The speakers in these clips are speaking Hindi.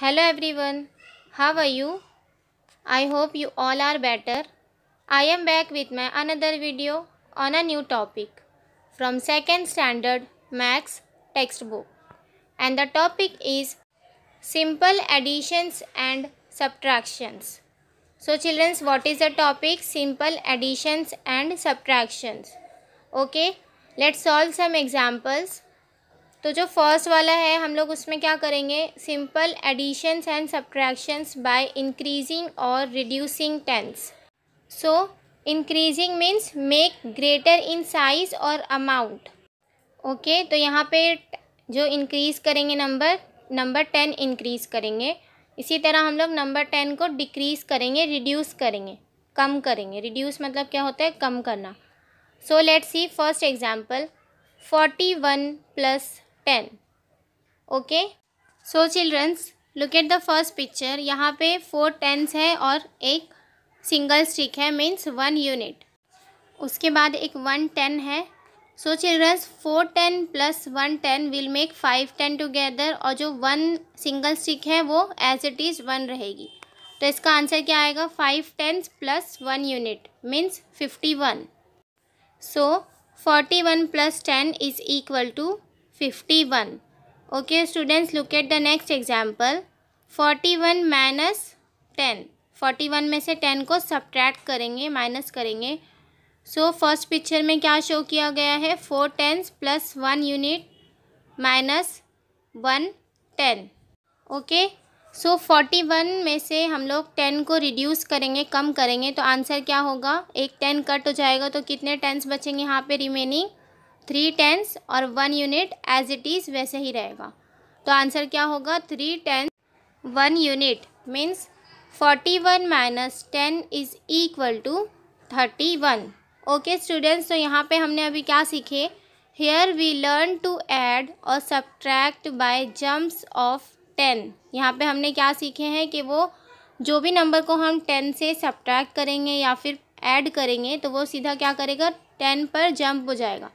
Hello everyone, how are you? I hope you all are better. I am back with my another video on a new topic from 2nd standard max textbook and the topic is simple additions and subtractions. So children what is the topic simple additions and subtractions. Okay let's solve some examples. तो जो फर्स्ट वाला है हम लोग उसमें क्या करेंगे simple additions and subtractions by increasing और reducing tens so increasing means make greater in size और अमाउंट ओके तो यहाँ पे जो इंक्रीज़ करेंगे नंबर नंबर टेन इंक्रीज़ करेंगे इसी तरह हम लोग नंबर टेन को डिक्रीज़ करेंगे रिड्यूस करेंगे कम करेंगे रिड्यूस मतलब क्या होता है कम करना so let's see first example forty one plus ten okay so children's look at the first picture यहाँ पे फोर टेंस है और एक सिंगल स्टिक है मीन्स वन यूनिट उसके बाद एक वन टेन है so children's four ten plus one ten will make five ten together और जो वन सिंगल स्टिक है वो एज इट इज़ वन रहेगी तो इसका आंसर क्या आएगा five tens plus one unit means fifty one so forty one plus ten is equal to fifty one students look at the next example forty one minus ten forty one में से टेन को सब्ट्रैक्ट करेंगे माइनस करेंगे सो फर्स्ट पिक्चर में क्या शो किया गया है four tens plus one unit minus one ten okay so forty one में से हम लोग टेन को रिड्यूस करेंगे कम करेंगे तो आंसर क्या होगा एक टेन कट हो जाएगा तो कितने टेंस बचेंगे यहाँ पे रिमेनिंग थ्री टेंस और one unit as it is वैसे ही रहेगा तो आंसर क्या होगा three tens one unit means forty one minus ten is equal to thirty one okay students तो यहाँ पे हमने अभी क्या सीखे here we learn to add और subtract by jumps of ten यहाँ पे हमने क्या सीखे हैं कि वो जो भी नंबर को हम टेन से सब्ट्रैक्ट करेंगे या फिर ऐड करेंगे तो वो सीधा क्या करेगा टेन पर जंप हो जाएगा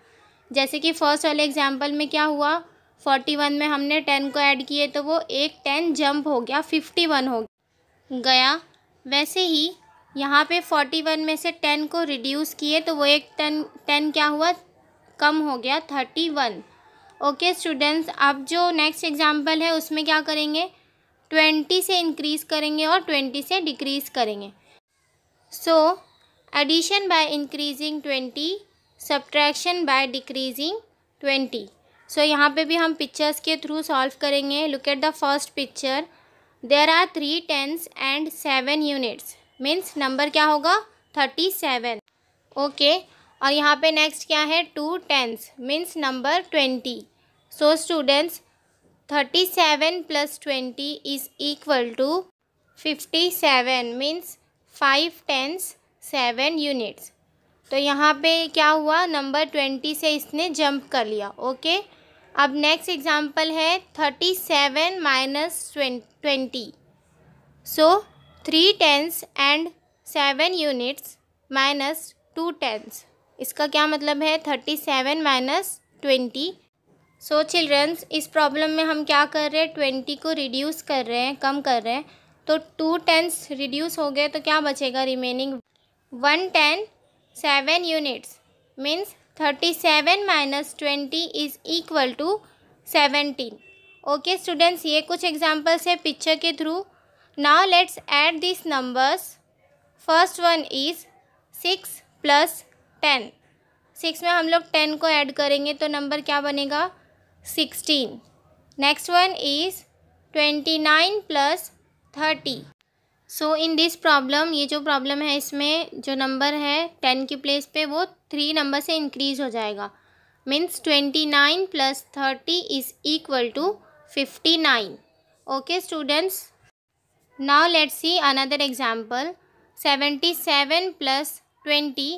जैसे कि फ़र्स्ट वाले एग्जाम्पल में क्या हुआ फोर्टी वन में हमने टेन को ऐड किए तो वो एक टेन जंप हो गया फिफ्टी वन हो गया वैसे ही यहाँ पे फोर्टी वन में से टेन को रिड्यूस किए तो वो एक टेन टेन क्या हुआ कम हो गया थर्टी वन ओके स्टूडेंट्स अब जो नेक्स्ट एग्जाम्पल है उसमें क्या करेंगे ट्वेंटी से इंक्रीज़ करेंगे और ट्वेंटी से डिक्रीज़ करेंगे so addition by increasing twenty subtraction by decreasing twenty so यहाँ पे भी हम पिक्चर्स के थ्रू सॉल्व करेंगे look at the first picture there are three tens and seven units means number क्या होगा थर्टी सेवन ओके और यहाँ पे नेक्स्ट क्या है two tens means number twenty so students thirty seven plus twenty is equal to fifty seven means five tens seven units तो यहाँ पे क्या हुआ नंबर ट्वेंटी से इसने जंप कर लिया ओके अब नेक्स्ट एग्जाम्पल है thirty seven minus twenty so three tens and seven units minus two tens इसका क्या मतलब है thirty seven minus twenty so childrens इस प्रॉब्लम में हम क्या कर रहे हैं ट्वेंटी को रिड्यूस कर रहे हैं कम कर रहे हैं तो टू टेंस रिड्यूस हो गए तो क्या बचेगा remaining one ten seven units means thirty seven minus twenty is equal to seventeen okay students ये कुछ एग्जाम्पल्स है पिक्चर के through now let's add this numbers first one is six plus ten six में हम लोग टेन को ऐड करेंगे तो नंबर क्या बनेगा sixteen next one is twenty nine plus thirty so in this problem ये जो प्रॉब्लम है इसमें जो नंबर है टेन की प्लेस पे वो थ्री नंबर से इंक्रीज हो जाएगा means twenty nine plus thirty is equal to fifty nine okay students now let's see another example seventy seven plus twenty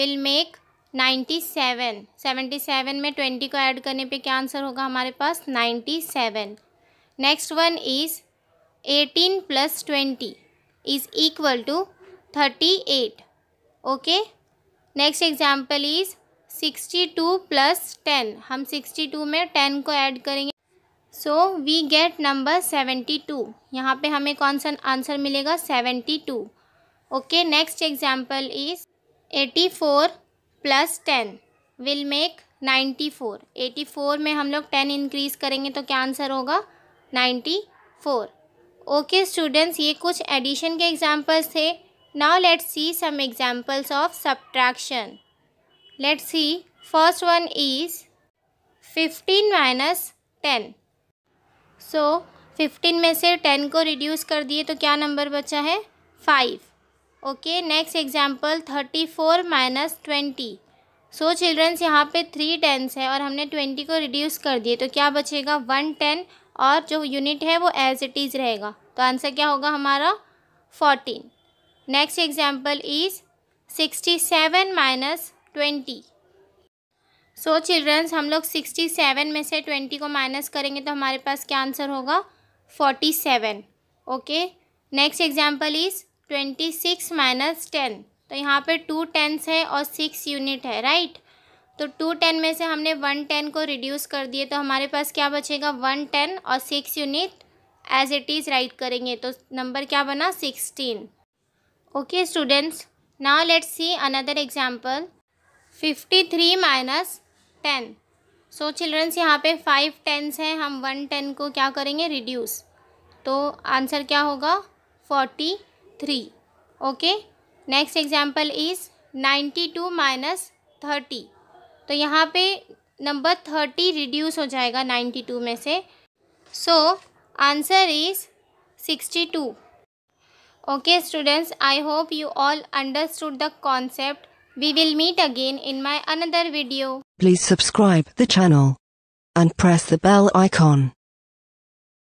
will make ninety seven seventy seven में ट्वेंटी को ऐड करने पे क्या आंसर होगा हमारे पास ninety seven next one is eighteen plus twenty is equal to thirty eight okay next example is sixty two plus ten हम सिक्सटी टू में टेन को ऐड करेंगे. So we get number seventy two यहाँ पर हमें कौन सा आंसर मिलेगा seventy two okay next example is eighty four plus ten will make ninety four eighty four में हम लोग टेन इंक्रीज़ करेंगे तो क्या आंसर होगा नाइन्टी फोर ओके स्टूडेंट्स ये कुछ एडिशन के एग्जांपल्स थे now let's see some examples of subtraction let's see first one is fifteen minus ten so fifteen में से टेन को रिड्यूस कर दिए तो क्या नंबर बचा है five okay next example thirty four minus twenty so childrens यहाँ पे थ्री टेंस है और हमने ट्वेंटी को रिड्यूस कर दिए तो क्या बचेगा वन टेन और जो यूनिट है वो एज इट इज़ रहेगा तो आंसर क्या होगा हमारा fourteen next example is sixty seven minus twenty so childrens हम लोग सिक्सटी सेवन में से ट्वेंटी को माइनस करेंगे तो हमारे पास क्या आंसर होगा forty seven okay next example is twenty six minus ten तो यहाँ पे टू टेंस है और सिक्स यूनिट है राइट तो टू टेन में से हमने वन टेन को रिड्यूस कर दिए तो हमारे पास क्या बचेगा वन टेन और six unit as it is right करेंगे तो नंबर क्या बना sixteen okay students now let's see another example fifty three minus ten so childrens यहाँ पे फाइव टेंस हैं हम वन टेन को क्या करेंगे रिड्यूस तो आंसर क्या होगा forty three okay next example is ninety two minus thirty तो यहाँ पे नंबर थर्टी रिड्यूस हो जाएगा नाइन्टी टू में से so answer is sixty two okay students I hope you all understood the concept we will meet again in my another video please subscribe the channel and press the bell icon